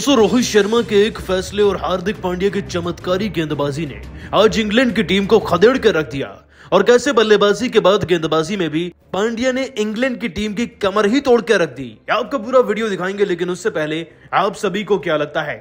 दोस्तों रोहित शर्मा के एक फैसले और हार्दिक पांड्या की चमत्कारी गेंदबाजी ने आज इंग्लैंड की टीम को खदेड़ कर रख दिया और कैसे बल्लेबाजी के बाद गेंदबाजी में भी पांड्या ने इंग्लैंड की टीम की कमर ही तोड़ कर रख दी आपको पूरा वीडियो दिखाएंगे लेकिन उससे पहले आप सभी को क्या लगता है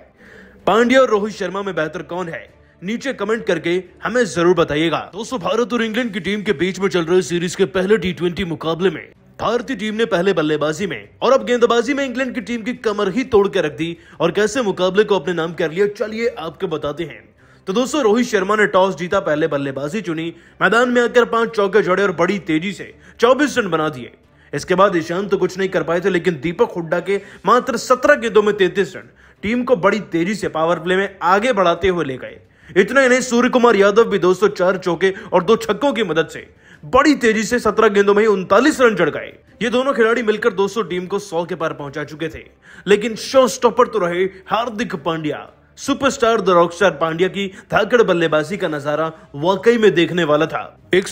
पांड्या और रोहित शर्मा में बेहतर कौन है नीचे कमेंट करके हमें जरूर बताइएगा दोस्तों भारत और इंग्लैंड की टीम के बीच में चल रहे सीरीज के पहले टी मुकाबले में भारतीय टीम ने पहले बल्लेबाजी में और अब गेंदबाजी में इंग्लैंड की टीम की कमर ही तोड़ के रख दी और कैसे मुकाबले को अपने नाम कर लिया चलिए आपको बताते हैं तो दोस्तों रोहित शर्मा ने टॉस जीता पहले बल्लेबाजी चुनी मैदान में आकर पांच चौके जड़े और बड़ी तेजी से 24 रन बना दिए इसके बाद ईशान तो कुछ नहीं कर पाए थे लेकिन दीपक हुड्डा के मात्र 17 गेंदों में 33 रन टीम को बड़ी तेजी से पावर प्ले में आगे बढ़ाते हुए ले गए इतना ही नहीं सूर्य कुमार यादव भी दोस्तों चार चौके और दो छक्कों की मदद से बड़ी तेजी से सत्रह गेंदों में ही उनतालीस रन जड़ गए ये दोनों खिलाड़ी मिलकर 200 टीम को 100 के पार पहुंचा चुके थे लेकिन शो स्टॉपर तो रहे Hardik Pandya superstar the rockstar Pandya की धाकड़ बल्लेबाजी का नजारा वाकई में देखने वाला था एक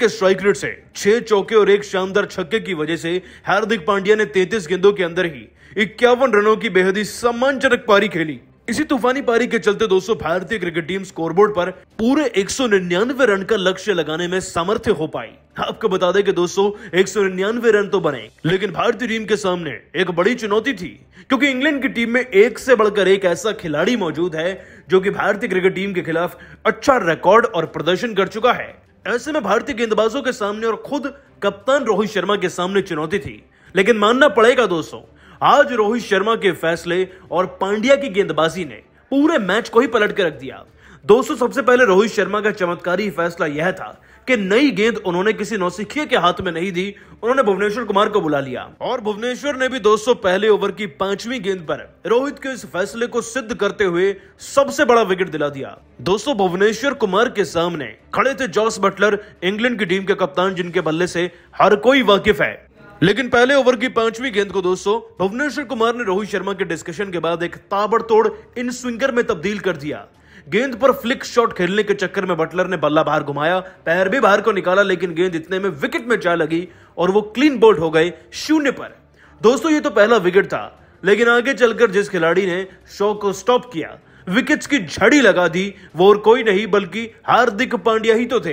के स्ट्राइक रेट से छह चौके और एक शानदार छक्के की वजह से हार्दिक पांड्या ने 33 गेंदों के अंदर ही इक्यावन रनों की बेहद ही सम्मानजनक पारी खेली इसी तूफानी पारी के चलते दोस्तों भारतीय क्रिकेट टीम स्कोरबोर्ड पर पूरे 199 रन का लक्ष्य लगाने में समर्थ हो पाई आपको बता दें कि दोस्तों 199 रन तो बने लेकिन भारतीय टीम के सामने एक बड़ी चुनौती थी क्योंकि इंग्लैंड की टीम में एक से बढ़कर एक ऐसा खिलाड़ी मौजूद है जो की भारतीय क्रिकेट टीम के खिलाफ अच्छा रिकॉर्ड और प्रदर्शन कर चुका है ऐसे में भारतीय गेंदबाजों के सामने और खुद कप्तान रोहित शर्मा के सामने चुनौती थी लेकिन मानना पड़ेगा दोस्तों आज रोहित शर्मा के फैसले और पांड्या की गेंदबाजी ने पूरे मैच को ही पलट के रख दिया दोस्तों सबसे पहले रोहित शर्मा का चमत्कारी फैसला यह था कि नई गेंद उन्होंने किसी नौसिखिए के हाथ में नहीं दी उन्होंने भुवनेश्वर कुमार को बुला लिया और भुवनेश्वर ने भी दोस्तों पहले ओवर की पांचवी गेंद पर रोहित के इस फैसले को सिद्ध करते हुए सबसे बड़ा विकेट दिला दिया दोस्तों भुवनेश्वर कुमार के सामने खड़े थे जॉस बटलर इंग्लैंड की टीम के कप्तान जिनके बल्ले से हर कोई वाकिफ है लेकिन पहले ओवर की पांचवी गेंद को दोस्तों भुवनेश्वर कुमार ने रोहित शर्मा के डिस्कशन के बाद एक ताबड़तोड़ इन स्विंगर में तब्दील कर दिया गेंद पर फ्लिक शॉट खेलने के चक्कर में बटलर ने बल्ला बाहर घुमाया पैर भी बाहर को निकाला लेकिन गेंद इतने में विकेट में जा लगी और वो क्लीन बोल्ट हो गए शून्य पर दोस्तों ये तो पहला विकेट था लेकिन आगे चलकर जिस खिलाड़ी ने शो को स्टॉप किया विकेट्स की झड़ी लगा दी वो और कोई नहीं बल्कि हार्दिक पांड्या ही तो थे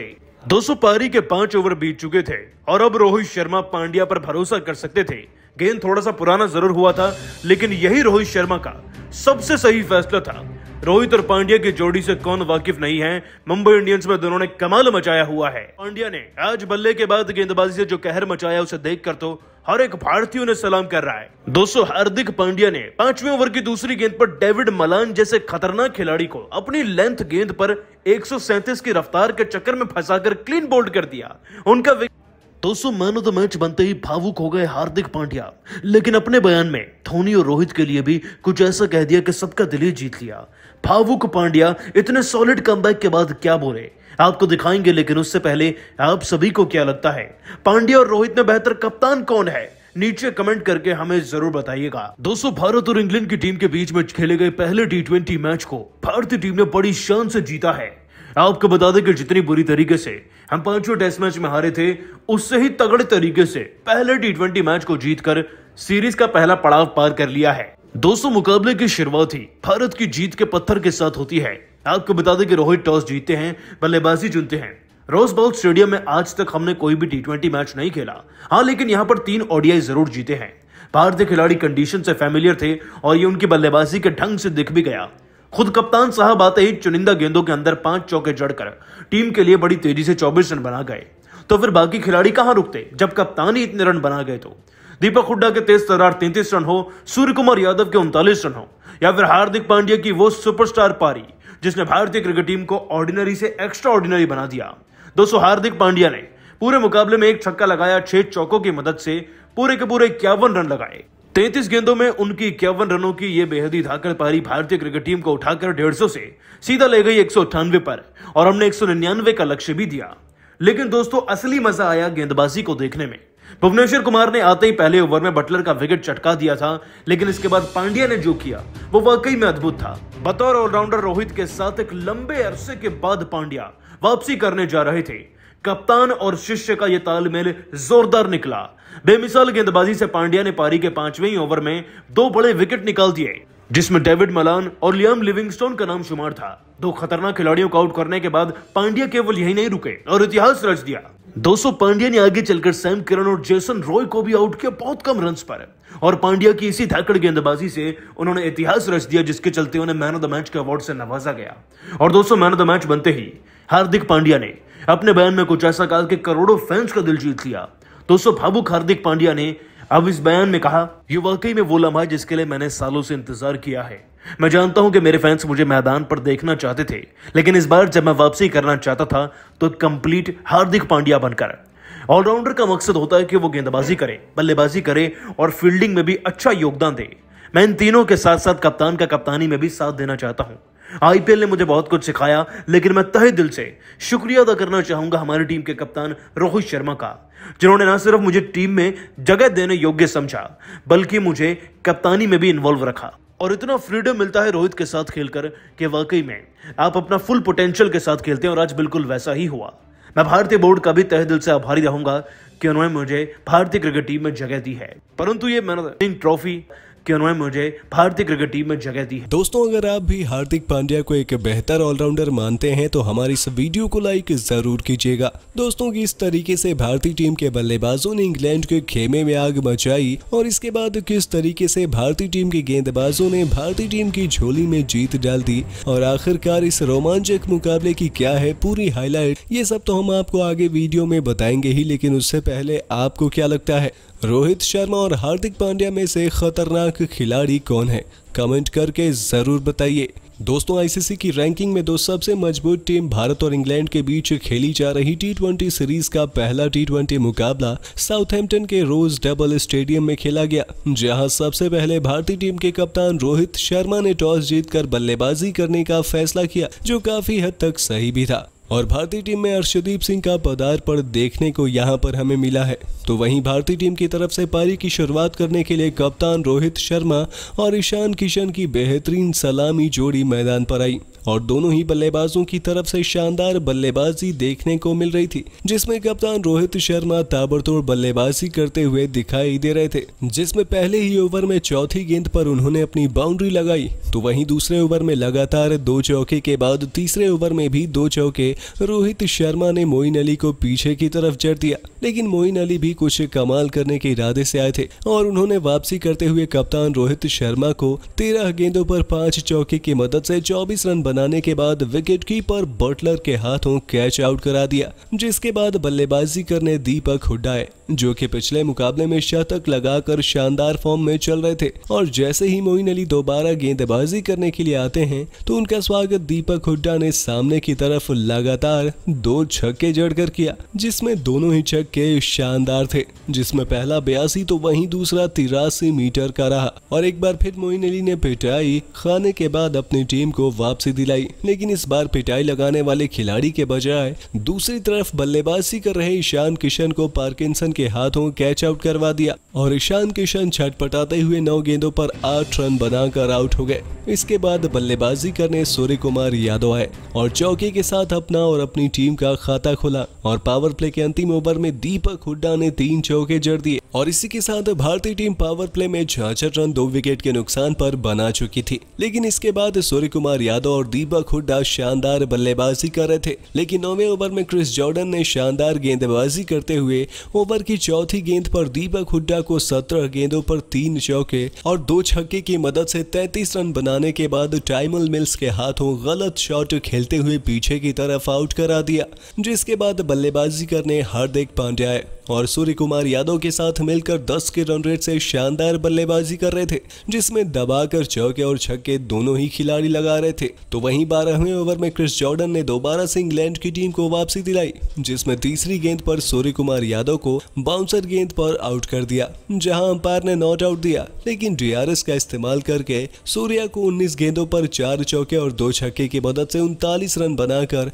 200 पारी के पांच ओवर बीत चुके थे और अब रोहित शर्मा पांड्या पर भरोसा कर सकते थे गेंद थोड़ा सा पुराना जरूर हुआ था लेकिन यही रोहित शर्मा का सबसे सही फैसला था रोहित और पांड्या की जोड़ी से कौन वाकिफ नहीं है मुंबई इंडियंस में दोनों ने कमाल मचाया हुआ है पांड्या ने आज बल्ले के बाद गेंदबाजी से जो कहर मचाया उसे देख कर तो हर एक भारतीय ने सलाम कर रहा है दोस्तों हार्दिक पांड्या ने पांचवें ओवर की दूसरी गेंद पर डेविड मलान जैसे खतरनाक खिलाड़ी को अपनी लेंथ गेंद पर एक की रफ्तार के चक्कर में फंसा क्लीन बोल्ड कर दिया उनका तो दोस्तों मैन ऑफ द मैच बनते ही भावुक हो गए हार्दिक पांड्या लेकिन अपने बयान में धोनी और रोहित के लिए भी कुछ ऐसा कह दिया कि सबका दिल ही जीत लिया भावुक पांड्या इतने सॉलिड कम के बाद क्या बोले आपको दिखाएंगे लेकिन उससे पहले आप सभी को क्या लगता है पांड्या और रोहित में बेहतर कप्तान कौन है नीचे कमेंट करके हमें जरूर बताइएगा दोस्तों भारत और इंग्लैंड की टीम के बीच में खेले गए पहले टी मैच को भारतीय टीम ने बड़ी शान से जीता है आपको बता दें कि जितनी बुरी तरीके से हम पांचों टेस्ट मैच में हारे थे उससे ही तगड़े तरीके से पहले टी मैच को जीतकर सीरीज का पहला पड़ाव पार कर लिया है दोस्तों मुकाबले की शुरुआत ही भारत की जीत के पत्थर के साथ होती है आपको बता दें कि रोहित टॉस जीते हैं बल्लेबाजी चुनते हैं रोज बाउल स्टेडियम में आज तक हमने कोई भी टी मैच नहीं खेला हाँ लेकिन यहाँ पर तीन ओडियाई जरूर जीते हैं भारतीय खिलाड़ी कंडीशन से फेमिलियर थे और ये उनकी बल्लेबाजी के ढंग से दिख भी गया खुद कप्तान साहब आते ही चुनिंदा गेंदों के अंदर पांच चौके जड़कर टीम के लिए बड़ी तेजी से चौबीस रन बना गए तो फिर बाकी खिलाड़ी कहां रुकते जब कप्तान ही इतने रन बना गए तो दीपक हुड्डा के तेज तरार तैंतीस रन हो सूर्य कुमार यादव के उनतालीस रन हो या फिर हार्दिक पांड्या की वो सुपरस्टार पारी जिसने भारतीय क्रिकेट टीम को ऑर्डिनरी से एक्स्ट्रा ऑर्डिनरी बना दिया दोस्तों हार्दिक पांड्या ने पूरे मुकाबले में एक छक्का लगाया छह चौकों की मदद से पूरे के पूरे इक्यावन रन लगाए तैतीस गेंदों में उनकी इक्यावन रनों की यह बेहद धाकड़ पारी भारतीय क्रिकेट टीम को उठाकर डेढ़ सौ से सीधा ले गई एक पर और हमने एक का लक्ष्य भी दिया लेकिन दोस्तों असली मजा आया गेंदबाजी को देखने में भुवनेश्वर कुमार ने आते ही पहले ओवर में बटलर का विकेट चटका दिया था लेकिन इसके बाद पांड्या ने जो किया वो वाकई में अद्भुत था बतौर ऑलराउंडर रोहित के साथ एक लंबे अरसे के बाद पांड्या वापसी करने जा रहे थे कप्तान और शिष्य का यह तालमेल जोरदार निकला बेमिसाल गेंदबाजी से पांड्या ने पारी के पांचवें ओवर में दो बड़े विकेट निकाल दिए जिसमें डेविड मलान और लियाम लिविंगस्टोन का नाम शुमार था दो खतरनाक खिलाड़ियों को आउट करने के बाद पांड्या केवल यही नहीं रुके और इतिहास रच दिया दोस्तों पांड्या ने आगे चलकर सैम किरण और जेसन रॉय को भी आउट किया बहुत कम रन पर और पांड्या की इसी धाकड़ गेंदबाजी से उन्होंने इतिहास रच दिया जिसके चलते उन्हें मैन ऑफ द मैच के अवार्ड से नवाजा गया और दोस्तों मैन ऑफ द मैच बनते ही हार्दिक पांड्या ने अपने बयान में कुछ ऐसा कहा कि करोड़ों फैंस का दिल जीत लिया दोस्तों तो भावुक हार्दिक पांड्या ने अब इस बयान में कहा ये वाकई में वो लम्हा जिसके लिए मैंने सालों से इंतजार किया है मैं जानता हूं कि मेरे फैंस मुझे मैदान पर देखना चाहते थे लेकिन इस बार जब मैं वापसी करना चाहता था तो कंप्लीट हार्दिक पांड्या बनकर ऑलराउंडर का मकसद होता है कि वो गेंदबाजी करे बल्लेबाजी करे और फील्डिंग में भी अच्छा योगदान दे मैं इन तीनों के साथ साथ कप्तान का कप्तानी में भी साथ देना चाहता हूं आईपीएल ने मुझे बहुत कुछ सिखाया लेकिन मैं तहे दिल से शुक्रिया अदा करना चाहूंगा हमारी टीम के कप्तान रोहित शर्मा का जिन्होंने ना सिर्फ मुझे टीम में जगह देने योग्य समझा बल्कि मुझे कप्तानी में भी इन्वॉल्व रखा और इतना फ्रीडम मिलता है रोहित के साथ खेलकर कि वाकई में आप अपना फुल पोटेंशियल के साथ खेलते हैं और आज बिल्कुल वैसा ही हुआ मैं भारतीय बोर्ड का भी तहे दिल से आभारी रहूंगा कि उन्होंने मुझे भारतीय क्रिकेट टीम में जगह दी है परंतु ये मैन ट्रॉफी कि उन्होंने मुझे भारतीय क्रिकेट टीम में जगह दी है दोस्तों अगर आप भी हार्दिक पांड्या को एक बेहतर ऑलराउंडर मानते हैं तो हमारी इस वीडियो को लाइक जरूर कीजिएगा दोस्तों की इस तरीके से भारतीय टीम के बल्लेबाजों ने इंग्लैंड के खेमे में आग मचाई और इसके बाद किस तरीके से भारतीय टीम के गेंदबाजों ने भारतीय टीम की झोली में जीत डाल दी और आखिरकार इस रोमांचक मुकाबले की क्या है पूरी हाईलाइट ये सब तो हम आपको आगे वीडियो में बताएंगे ही लेकिन उससे पहले आपको क्या लगता है रोहित शर्मा और हार्दिक पांड्या में से खतरनाक खिलाड़ी कौन है कमेंट करके जरूर बताइए दोस्तों आईसीसी की रैंकिंग में दो सबसे मजबूत टीम भारत और इंग्लैंड के बीच खेली जा रही टी सीरीज का पहला टी मुकाबला साउथहैम्पटन के रोज डबल स्टेडियम में खेला गया जहां सबसे पहले भारतीय टीम के कप्तान रोहित शर्मा ने टॉस जीतकर बल्लेबाजी करने का फैसला किया जो काफी हद तक सही भी था और भारतीय टीम में अर्षदीप सिंह का पदार्पण देखने को यहाँ पर हमें मिला है तो वहीं भारतीय टीम की तरफ से पारी की शुरुआत करने के लिए कप्तान रोहित शर्मा और ईशान किशन की बेहतरीन सलामी जोड़ी मैदान पर आई और दोनों ही बल्लेबाजों की तरफ से शानदार बल्लेबाजी देखने को मिल रही थी जिसमें कप्तान रोहित शर्मा ताबड़तोड़ बल्लेबाजी करते हुए दिखाई दे रहे थे जिसमें पहले ही ओवर में चौथी गेंद पर उन्होंने अपनी बाउंड्री लगाई तो वहीं दूसरे ओवर में लगातार दो चौके के बाद तीसरे ओवर में भी दो चौके रोहित शर्मा ने मोइन अली को पीछे की तरफ जड़ दिया लेकिन मोइन अली भी कुछ कमाल करने के इरादे से आए थे और उन्होंने वापसी करते हुए कप्तान रोहित शर्मा को तेरह गेंदों पर पांच चौके की मदद से चौबीस रन बनाने के बाद विकेट कीपर बटलर के हाथों कैच आउट करा दिया जिसके बाद बल्लेबाजी करने दीपक हुड्डा जो कि पिछले मुकाबले में शतक लगाकर शानदार फॉर्म में चल रहे थे और जैसे ही मोइन अली दोबारा गेंदबाजी करने के लिए आते हैं तो उनका स्वागत दीपक हुड्डा ने सामने की तरफ लगातार दो छक्के जड़कर किया जिसमें दोनों ही छक्के शानदार थे जिसमें पहला बयासी तो वहीं दूसरा तिरासी मीटर का रहा और एक बार फिर मोइन अली ने पिटाई खाने के बाद अपनी टीम को वापसी दिलाई लेकिन इस बार पिटाई लगाने वाले खिलाड़ी के बजाय दूसरी तरफ बल्लेबाजी कर रहे ईशान किशन को पार्किंसन के के हाथों कैच आउट करवा दिया और ईशान किशन छटपटाते हुए नौ गेंदों पर आठ रन बनाकर आउट हो गए इसके बाद बल्लेबाजी करने सूर्य कुमार यादव आए और चौके के साथ अपना और अपनी टीम का खाता खोला और पावर प्ले के अंतिम ओवर में दीपक हुड्डा ने तीन चौके जड़ दिए और इसी के साथ भारतीय टीम पावर प्ले में छाछठ रन दो विकेट के नुकसान पर बना चुकी थी लेकिन इसके बाद सूर्य कुमार यादव और दीपक हुड्डा शानदार बल्लेबाजी कर रहे थे लेकिन नौवे ओवर में क्रिस जॉर्डन ने शानदार गेंदबाजी करते हुए ओवर की चौथी गेंद पर दीपक हुड्डा को सत्रह गेंदों पर तीन चौके और दो छक्के की मदद से तैतीस रन बनाने के बाद टाइमल मिल्स के हाथों गलत शॉट खेलते हुए पीछे की तरफ आउट करा दिया जिसके बाद बल्लेबाजी करने हार्दिक पांड्या और सूर्य कुमार यादव के साथ मिलकर दस के रन रेट से शानदार बल्लेबाजी कर रहे थे जिसमें दबाकर चौके और छक्के दोनों ही खिलाड़ी लगा रहे थे तो वहीं बारहवें ओवर में क्रिस जॉर्डन ने दोबारा से इंग्लैंड की टीम को वापसी दिलाई जिसमें तीसरी गेंद पर सूर्य कुमार यादव को बाउंसर गेंद पर आउट कर दिया जहां अंपायर ने नॉट आउट दिया लेकिन डी का इस्तेमाल करके सूर्या को उन्नीस गेंदों पर चार चौके और दो छक्के की मदद से उनतालीस रन बनाकर